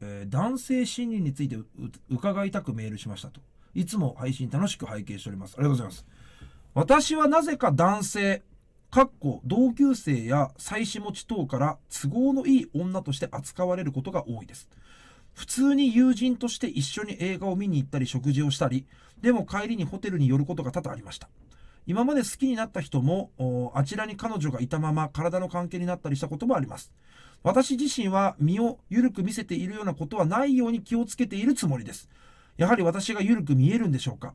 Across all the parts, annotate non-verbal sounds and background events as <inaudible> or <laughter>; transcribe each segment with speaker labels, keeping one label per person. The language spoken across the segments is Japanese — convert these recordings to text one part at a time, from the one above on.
Speaker 1: えー、男性心理について伺いたくメールしましたと。いつも配信楽しく拝見しております。ありがとうございます。私はなぜか男性、かっこ同級生や妻子持ち等から都合のいい女として扱われることが多いです。普通に友人として一緒に映画を見に行ったり食事をしたり、でも帰りにホテルに寄ることが多々ありました。今まで好きになった人も、あちらに彼女がいたまま体の関係になったりしたこともあります。私自身は身を緩く見せているようなことはないように気をつけているつもりです。やはり私が緩く見えるんでしょうか、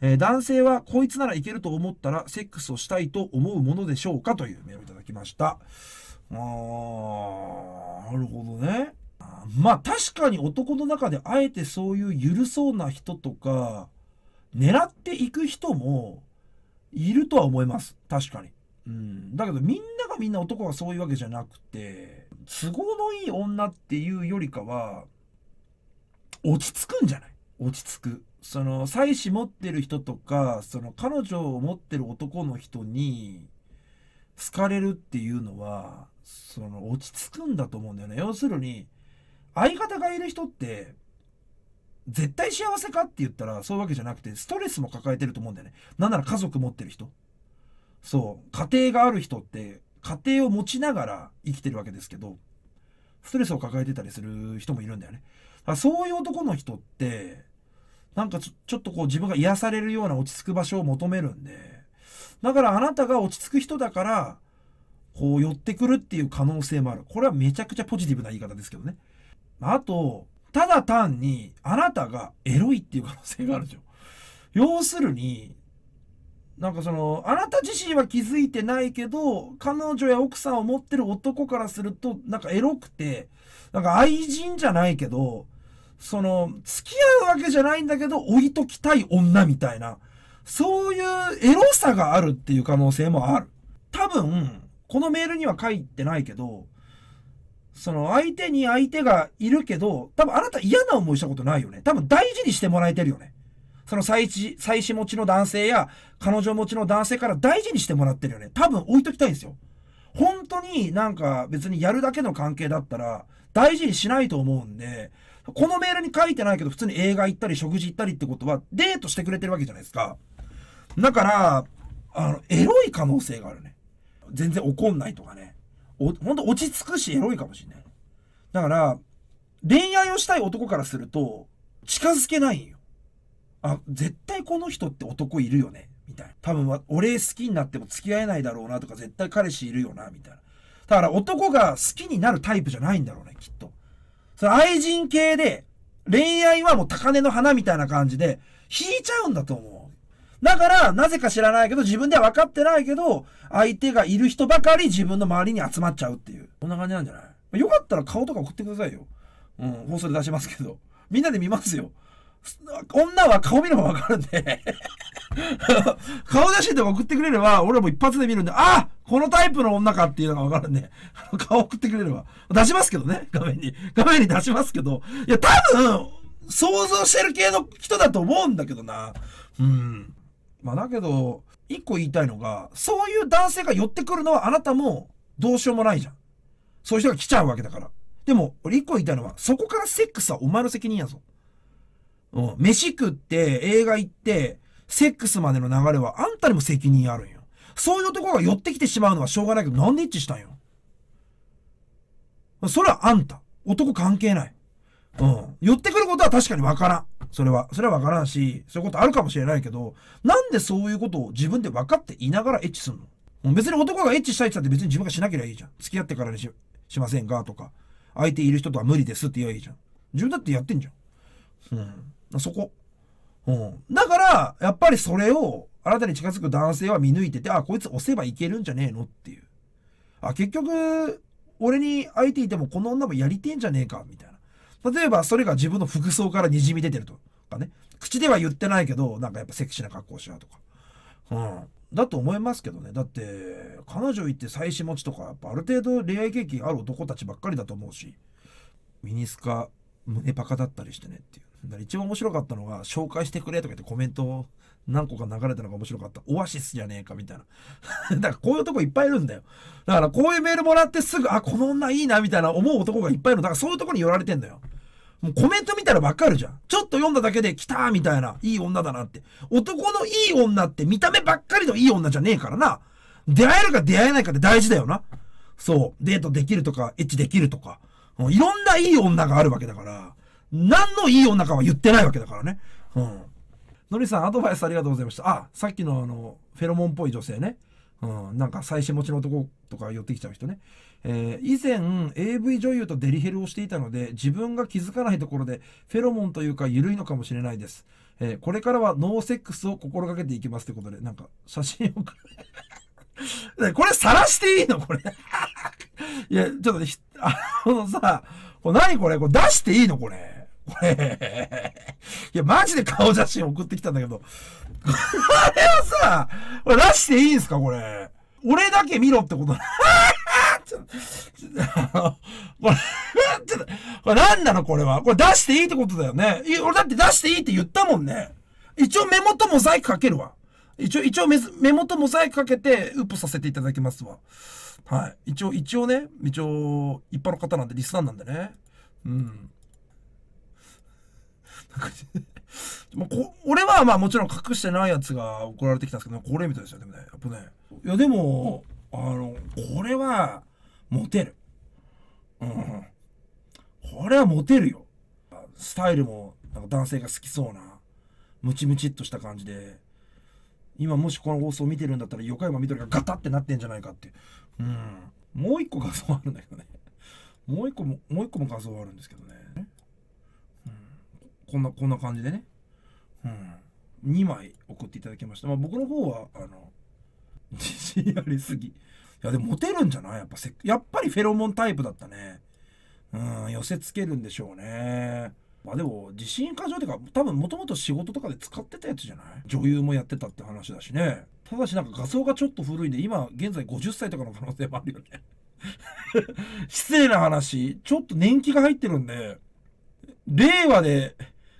Speaker 1: えー、男性はこいつならいけると思ったらセックスをしたいと思うものでしょうかというメールをいただきました。あー、なるほどね。まあ確かに男の中であえてそういう緩そうな人とか、狙っていく人もいるとは思います。確かに。うん。だけどみんながみんな男がそういうわけじゃなくて、都合のいい女っていうよりかは、落ち着くんじゃない落ち着く。その、妻子持ってる人とか、その、彼女を持ってる男の人に、好かれるっていうのは、その、落ち着くんだと思うんだよね。要するに、相方がいる人って、絶対幸せかって言ったら、そういうわけじゃなくて、ストレスも抱えてると思うんだよね。なんなら家族持ってる人。そう。家庭がある人って、家庭を持ちながら生きてるわけですけど、ストレスを抱えてたりする人もいるんだよね。だそういう男の人って、なんかちょっとこう自分が癒されるような落ち着く場所を求めるんで、だからあなたが落ち着く人だから、こう寄ってくるっていう可能性もある。これはめちゃくちゃポジティブな言い方ですけどね。あと、ただ単にあなたがエロいっていう可能性があるでしょ。要するに、なんかそのあなた自身は気づいてないけど彼女や奥さんを持ってる男からするとなんかエロくてなんか愛人じゃないけどその付き合うわけじゃないんだけど置いときたい女みたいなそういうエロさがあるっていう可能性もある多分このメールには書いてないけどその相手に相手がいるけど多分あなた嫌な思いしたことないよね多分大事にしてもらえてるよねその妻子、妻子持ちの男性や、彼女持ちの男性から大事にしてもらってるよね。多分置いときたいんですよ。本当になんか別にやるだけの関係だったら、大事にしないと思うんで、このメールに書いてないけど、普通に映画行ったり、食事行ったりってことは、デートしてくれてるわけじゃないですか。だから、あの、エロい可能性があるね。全然怒んないとかね。お、ほんと落ち着くし、エロいかもしんない。だから、恋愛をしたい男からすると、近づけないんよ。あ絶対この人って男いるよねみたいな多分俺好きになっても付き合えないだろうなとか絶対彼氏いるよなみたいなだから男が好きになるタイプじゃないんだろうねきっとそれ愛人系で恋愛はもう高嶺の花みたいな感じで引いちゃうんだと思うだからなぜか知らないけど自分では分かってないけど相手がいる人ばかり自分の周りに集まっちゃうっていうこんな感じなんじゃないよかったら顔とか送ってくださいようん放送で出しますけどみんなで見ますよ女は顔見ればわかるんで <laughs> 顔写真でも送ってくれれば、俺らも一発で見るんで、あこのタイプの女かっていうのがわかるんで、<laughs> 顔送ってくれれば。出しますけどね、画面に。画面に出しますけど。いや、多分、想像してる系の人だと思うんだけどな。うん。まあ、だけど、一個言いたいのが、そういう男性が寄ってくるのはあなたもどうしようもないじゃん。そういう人が来ちゃうわけだから。でも、俺一個言いたいのは、そこからセックスはお前の責任やぞ。うん。飯食って、映画行って、セックスまでの流れはあんたにも責任あるんよ。そういう男が寄ってきてしまうのはしょうがないけど、なんで一致したんよ。それはあんた。男関係ない。うん。寄ってくることは確かにわからん。それは。それはわからんし、そういうことあるかもしれないけど、なんでそういうことを自分で分かっていながらエッチすんのもう別に男がエッチしたいって言ったって別に自分がしなければいいじゃん。付き合ってからにししませんかとか。相手いる人とは無理ですって言えばいいじゃん。自分だってやってんじゃん。うん。そこ。うん。だから、やっぱりそれを、新たに近づく男性は見抜いてて、あ、こいつ押せばいけるんじゃねえのっていう。あ、結局、俺に相手いてもこの女もやりてえんじゃねえか、みたいな。例えば、それが自分の服装から滲み出てるとかね。口では言ってないけど、なんかやっぱセクシーな格好しうとか。うん。だと思いますけどね。だって、彼女行って妻子持ちとか、やっぱある程度恋愛経験ある男たちばっかりだと思うし、ミニスカ、胸パカだったりしてねっていう。だから一番面白かったのが、紹介してくれとか言ってコメントを何個か流れたのが面白かった。オアシスじゃねえかみたいな。<laughs> だからこういうとこいっぱいいるんだよ。だからこういうメールもらってすぐ、あ、この女いいなみたいな思う男がいっぱいいるの。だからそういうとこに寄られてんだよ。もうコメント見たらわかるじゃん。ちょっと読んだだけで来たみたいな、いい女だなって。男のいい女って見た目ばっかりのいい女じゃねえからな。出会えるか出会えないかって大事だよな。そう。デートできるとか、エッチできるとか。いろんないい女があるわけだから。何のいい女かは言ってないわけだからね。うん。のりさん、アドバイスありがとうございました。あ、さっきのあの、フェロモンっぽい女性ね。うん、なんか、妻子持ちの男とか寄ってきちゃう人ね。えー、以前、AV 女優とデリヘルをしていたので、自分が気づかないところで、フェロモンというか、緩いのかもしれないです。えー、これからはノーセックスを心がけていきますってことで、なんか、写真を <laughs> これ、晒していいのこれ <laughs> いや、ちょっとね、あのさ、これ何これこれ出していいのこれ。これ、いや、マジで顔写真送ってきたんだけど、これはさ、これ出していいんすかこれ。俺だけ見ろってことちょっと、<laughs> これ、ちょっと、これ何なのこれは。これ出していいってことだよね。俺だって出していいって言ったもんね。一応目元モザイクかけるわ。一応、一応目、元モモザイクかけて、ウップさせていただきますわ。はい。一応、一応ね、一応、一般の方なんで、リスナーなんでね。うん。<laughs> こ俺はまあもちろん隠してないやつが送られてきたんですけどこれみたいですよでもねやっぱねいやでもあのこれはモテるうんこれはモテるよスタイルもなんか男性が好きそうなムチムチっとした感じで今もしこの放送見てるんだったら横山みどりがガタってなってんじゃないかってうんもう一個画像あるんだけどねもう一個ももう一個も画像あるんですけどねこんな、こんな感じでね。うん。2枚送っていただきました。まあ僕の方は、あの、自信ありすぎ。いや、でもモテるんじゃないやっぱせ、やっぱりフェロモンタイプだったね。うん、寄せつけるんでしょうね。まあでも、自信過剰っていうか、多分もともと仕事とかで使ってたやつじゃない女優もやってたって話だしね。ただしなんか画像がちょっと古いんで、今現在50歳とかの可能性もあるよね。<laughs> 失礼な話、ちょっと年季が入ってるんで、令和で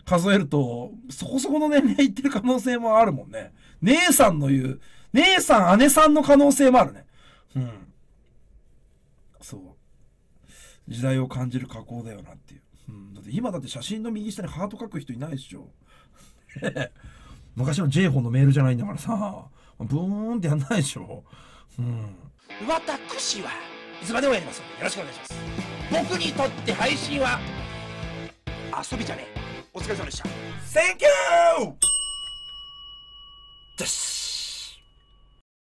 Speaker 1: 数えると、そこそこの年齢いってる可能性もあるもんね。姉さんの言う、姉さん、姉さんの可能性もあるね。うん。そう。時代を感じる加工だよなっていう。うん、だって今だって写真の右下にハート書く人いないでしょ。<laughs> 昔の J 本のメールじゃないんだからさ、ブーンってやんないでしょ。うん。私はいつまでもやりますのでよろしくお願いします。僕にとって配信は遊びじゃねえ。お疲れ様でした Thank you! です